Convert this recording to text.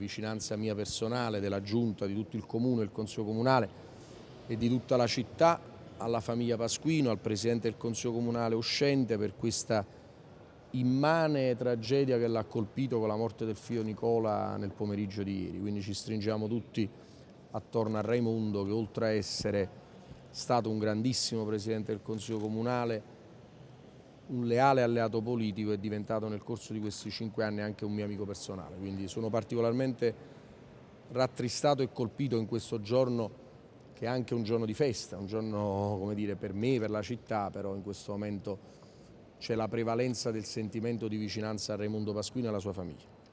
vicinanza mia personale, della giunta, di tutto il comune, il consiglio comunale e di tutta la città, alla famiglia Pasquino, al presidente del consiglio comunale uscente per questa immane tragedia che l'ha colpito con la morte del figlio Nicola nel pomeriggio di ieri. Quindi ci stringiamo tutti attorno a Raimondo che oltre a essere stato un grandissimo presidente del consiglio comunale un leale alleato politico è diventato nel corso di questi cinque anni anche un mio amico personale, quindi sono particolarmente rattristato e colpito in questo giorno che è anche un giorno di festa, un giorno come dire, per me, per la città, però in questo momento c'è la prevalenza del sentimento di vicinanza a Raimondo Pasquino e alla sua famiglia.